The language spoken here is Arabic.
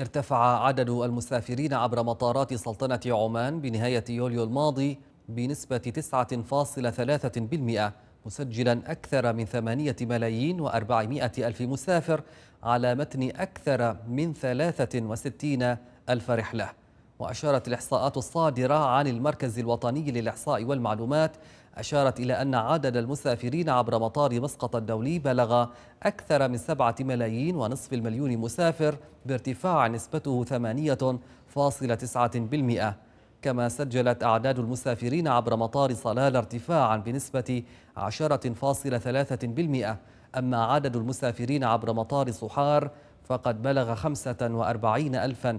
ارتفع عدد المسافرين عبر مطارات سلطنة عمان بنهاية يوليو الماضي بنسبة 9.3% مسجلا أكثر من 8 ملايين و400 ألف مسافر على متن أكثر من 63 ألف رحلة وأشارت الإحصاءات الصادرة عن المركز الوطني للإحصاء والمعلومات أشارت إلى أن عدد المسافرين عبر مطار مسقط الدولي بلغ أكثر من سبعة ملايين ونصف المليون مسافر بارتفاع نسبته 8.9% كما سجلت أعداد المسافرين عبر مطار صلالة ارتفاعا بنسبة 10.3% أما عدد المسافرين عبر مطار صحار فقد بلغ وأربعين ألفاً